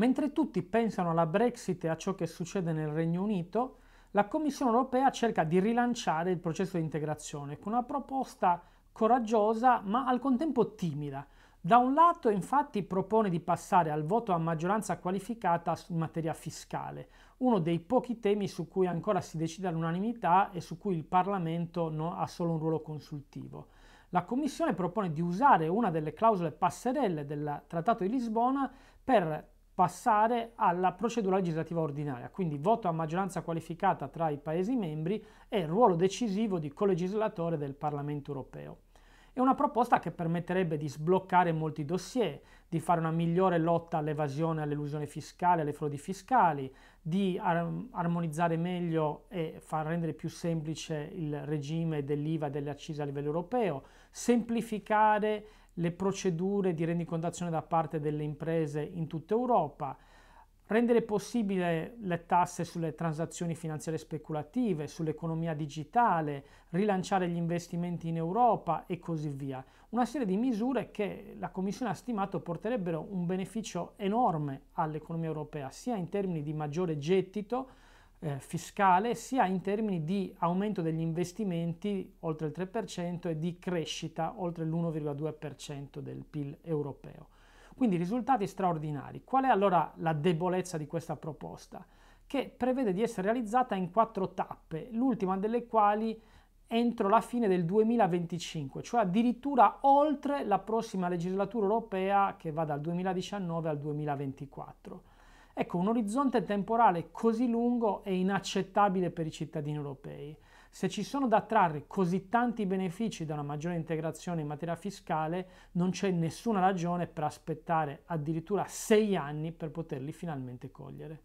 Mentre tutti pensano alla Brexit e a ciò che succede nel Regno Unito, la Commissione europea cerca di rilanciare il processo di integrazione con una proposta coraggiosa ma al contempo timida. Da un lato infatti propone di passare al voto a maggioranza qualificata in materia fiscale, uno dei pochi temi su cui ancora si decide all'unanimità e su cui il Parlamento no, ha solo un ruolo consultivo. La Commissione propone di usare una delle clausole passerelle del Trattato di Lisbona per passare alla procedura legislativa ordinaria, quindi voto a maggioranza qualificata tra i Paesi membri e ruolo decisivo di colegislatore del Parlamento europeo. È una proposta che permetterebbe di sbloccare molti dossier, di fare una migliore lotta all'evasione, all'elusione fiscale, alle frodi fiscali, di armonizzare meglio e far rendere più semplice il regime dell'IVA e delle accise a livello europeo, semplificare le procedure di rendicontazione da parte delle imprese in tutta Europa, rendere possibile le tasse sulle transazioni finanziarie speculative, sull'economia digitale, rilanciare gli investimenti in Europa e così via. Una serie di misure che la Commissione ha stimato porterebbero un beneficio enorme all'economia europea, sia in termini di maggiore gettito, eh, fiscale sia in termini di aumento degli investimenti oltre il 3% e di crescita oltre l'1,2% del PIL europeo. Quindi risultati straordinari. Qual è allora la debolezza di questa proposta? Che prevede di essere realizzata in quattro tappe, l'ultima delle quali entro la fine del 2025, cioè addirittura oltre la prossima legislatura europea che va dal 2019 al 2024. Ecco, un orizzonte temporale così lungo è inaccettabile per i cittadini europei. Se ci sono da trarre così tanti benefici da una maggiore integrazione in materia fiscale, non c'è nessuna ragione per aspettare addirittura sei anni per poterli finalmente cogliere.